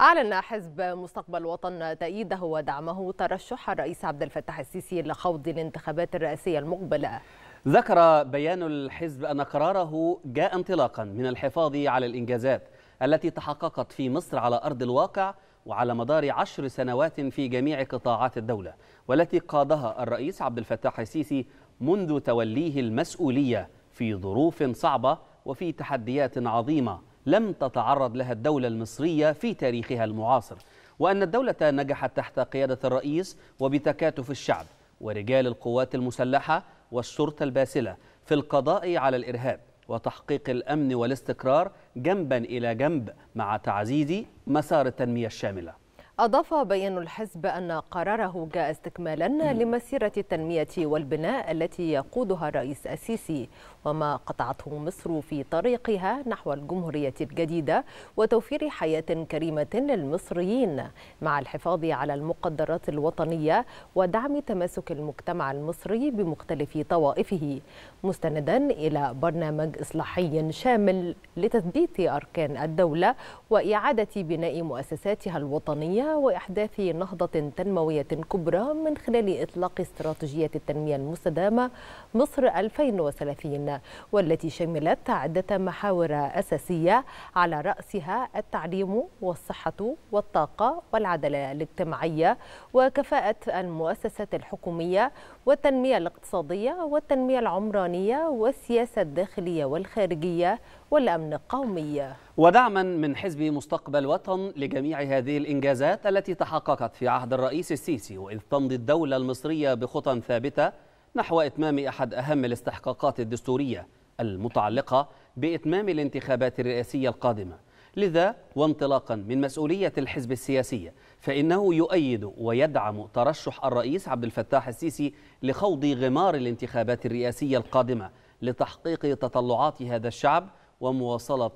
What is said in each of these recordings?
أعلن حزب مستقبل وطن تأييده ودعمه ترشح الرئيس عبد الفتاح السيسي لخوض الانتخابات الرئاسية المقبلة ذكر بيان الحزب أن قراره جاء انطلاقا من الحفاظ على الإنجازات التي تحققت في مصر على أرض الواقع وعلى مدار عشر سنوات في جميع قطاعات الدولة والتي قادها الرئيس عبد الفتاح السيسي منذ توليه المسؤولية في ظروف صعبة وفي تحديات عظيمة لم تتعرض لها الدولة المصرية في تاريخها المعاصر وأن الدولة نجحت تحت قيادة الرئيس وبتكاتف الشعب ورجال القوات المسلحة والشرطة الباسلة في القضاء على الإرهاب وتحقيق الأمن والاستقرار جنبا إلى جنب مع تعزيز مسار التنمية الشاملة أضاف بيان الحزب أن قراره جاء استكمالا لمسيرة التنمية والبناء التي يقودها الرئيس السيسي وما قطعته مصر في طريقها نحو الجمهورية الجديدة وتوفير حياة كريمة للمصريين مع الحفاظ على المقدرات الوطنية ودعم تماسك المجتمع المصري بمختلف طوائفه مستندا إلى برنامج إصلاحي شامل لتثبيت أركان الدولة وإعادة بناء مؤسساتها الوطنية وإحداث نهضة تنموية كبرى من خلال إطلاق استراتيجية التنمية المستدامة مصر 2030 والتي شملت عدة محاور أساسية على رأسها التعليم والصحة والطاقة والعدالة الاجتماعية وكفاءة المؤسسات الحكومية والتنمية الاقتصادية والتنمية العمرانية والسياسة الداخلية والخارجية والأمن القومي ودعما من حزب مستقبل وطن لجميع هذه الإنجازات التي تحققت في عهد الرئيس السيسي وإذ تمضي الدولة المصرية بخطى ثابتة نحو إتمام أحد أهم الاستحقاقات الدستورية المتعلقة بإتمام الانتخابات الرئاسية القادمة لذا وانطلاقا من مسؤولية الحزب السياسية فإنه يؤيد ويدعم ترشح الرئيس عبد الفتاح السيسي لخوض غمار الانتخابات الرئاسية القادمة لتحقيق تطلعات هذا الشعب ومواصلة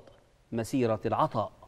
مسيرة العطاء